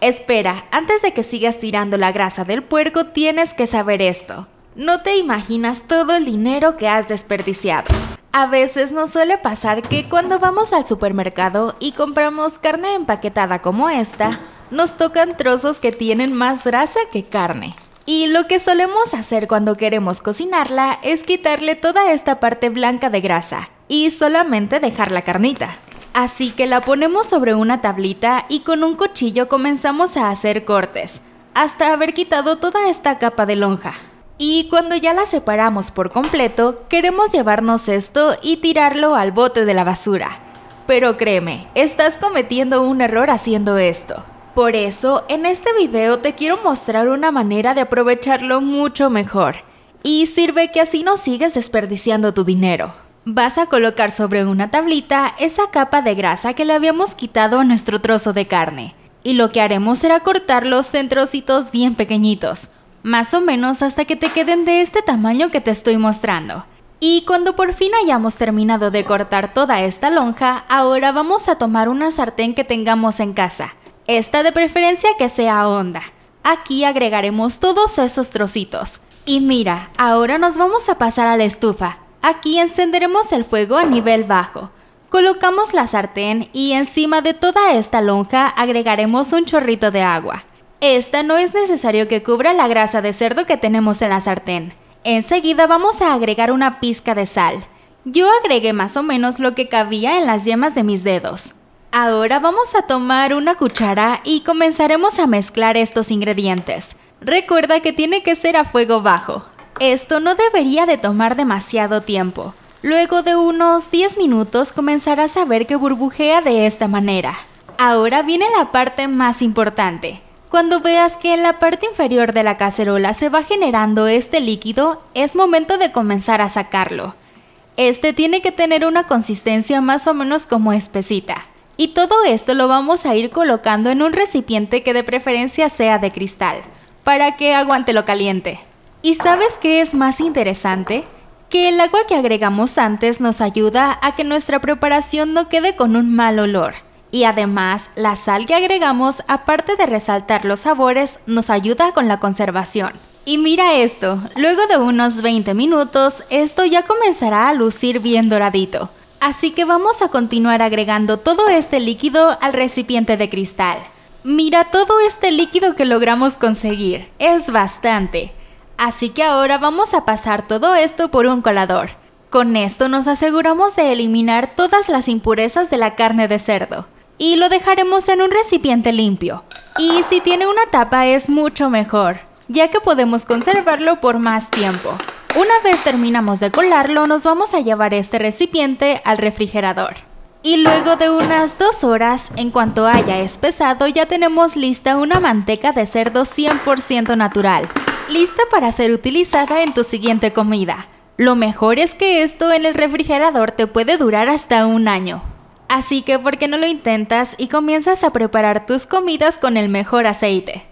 Espera, antes de que sigas tirando la grasa del puerco tienes que saber esto. No te imaginas todo el dinero que has desperdiciado. A veces nos suele pasar que cuando vamos al supermercado y compramos carne empaquetada como esta, nos tocan trozos que tienen más grasa que carne. Y lo que solemos hacer cuando queremos cocinarla es quitarle toda esta parte blanca de grasa y solamente dejar la carnita. Así que la ponemos sobre una tablita y con un cuchillo comenzamos a hacer cortes, hasta haber quitado toda esta capa de lonja. Y cuando ya la separamos por completo, queremos llevarnos esto y tirarlo al bote de la basura. Pero créeme, estás cometiendo un error haciendo esto. Por eso, en este video te quiero mostrar una manera de aprovecharlo mucho mejor. Y sirve que así no sigues desperdiciando tu dinero. Vas a colocar sobre una tablita esa capa de grasa que le habíamos quitado a nuestro trozo de carne. Y lo que haremos será cortarlos en trocitos bien pequeñitos, más o menos hasta que te queden de este tamaño que te estoy mostrando. Y cuando por fin hayamos terminado de cortar toda esta lonja, ahora vamos a tomar una sartén que tengamos en casa. Esta de preferencia que sea honda. Aquí agregaremos todos esos trocitos. Y mira, ahora nos vamos a pasar a la estufa. Aquí encenderemos el fuego a nivel bajo. Colocamos la sartén y encima de toda esta lonja agregaremos un chorrito de agua. Esta no es necesario que cubra la grasa de cerdo que tenemos en la sartén. Enseguida vamos a agregar una pizca de sal. Yo agregué más o menos lo que cabía en las yemas de mis dedos. Ahora vamos a tomar una cuchara y comenzaremos a mezclar estos ingredientes. Recuerda que tiene que ser a fuego bajo. Esto no debería de tomar demasiado tiempo. Luego de unos 10 minutos comenzarás a ver que burbujea de esta manera. Ahora viene la parte más importante. Cuando veas que en la parte inferior de la cacerola se va generando este líquido, es momento de comenzar a sacarlo. Este tiene que tener una consistencia más o menos como espesita. Y todo esto lo vamos a ir colocando en un recipiente que de preferencia sea de cristal, para que aguante lo caliente. ¿Y sabes qué es más interesante? Que el agua que agregamos antes nos ayuda a que nuestra preparación no quede con un mal olor. Y además, la sal que agregamos, aparte de resaltar los sabores, nos ayuda con la conservación. Y mira esto, luego de unos 20 minutos, esto ya comenzará a lucir bien doradito. Así que vamos a continuar agregando todo este líquido al recipiente de cristal. Mira todo este líquido que logramos conseguir, es bastante. Así que ahora vamos a pasar todo esto por un colador. Con esto nos aseguramos de eliminar todas las impurezas de la carne de cerdo y lo dejaremos en un recipiente limpio. Y si tiene una tapa es mucho mejor, ya que podemos conservarlo por más tiempo. Una vez terminamos de colarlo, nos vamos a llevar este recipiente al refrigerador. Y luego de unas dos horas, en cuanto haya espesado, ya tenemos lista una manteca de cerdo 100% natural lista para ser utilizada en tu siguiente comida. Lo mejor es que esto en el refrigerador te puede durar hasta un año. Así que, ¿por qué no lo intentas y comienzas a preparar tus comidas con el mejor aceite?